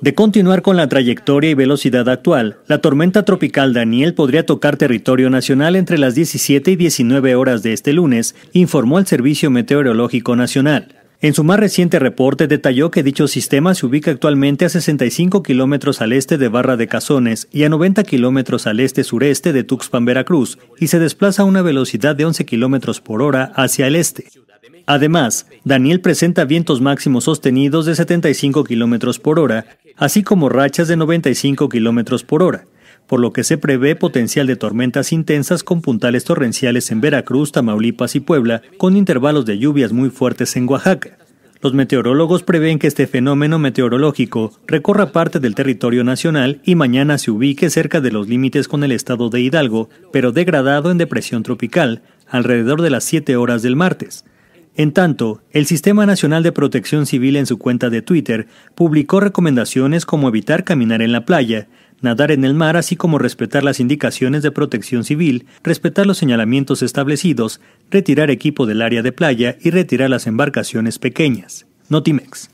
De continuar con la trayectoria y velocidad actual, la tormenta tropical Daniel podría tocar territorio nacional entre las 17 y 19 horas de este lunes, informó el Servicio Meteorológico Nacional. En su más reciente reporte detalló que dicho sistema se ubica actualmente a 65 kilómetros al este de Barra de Cazones y a 90 kilómetros al este-sureste de Tuxpan, Veracruz, y se desplaza a una velocidad de 11 kilómetros por hora hacia el este. Además, Daniel presenta vientos máximos sostenidos de 75 km por hora, así como rachas de 95 km por hora, por lo que se prevé potencial de tormentas intensas con puntales torrenciales en Veracruz, Tamaulipas y Puebla, con intervalos de lluvias muy fuertes en Oaxaca. Los meteorólogos prevén que este fenómeno meteorológico recorra parte del territorio nacional y mañana se ubique cerca de los límites con el estado de Hidalgo, pero degradado en depresión tropical, alrededor de las 7 horas del martes. En tanto, el Sistema Nacional de Protección Civil en su cuenta de Twitter publicó recomendaciones como evitar caminar en la playa, nadar en el mar, así como respetar las indicaciones de protección civil, respetar los señalamientos establecidos, retirar equipo del área de playa y retirar las embarcaciones pequeñas. Notimex.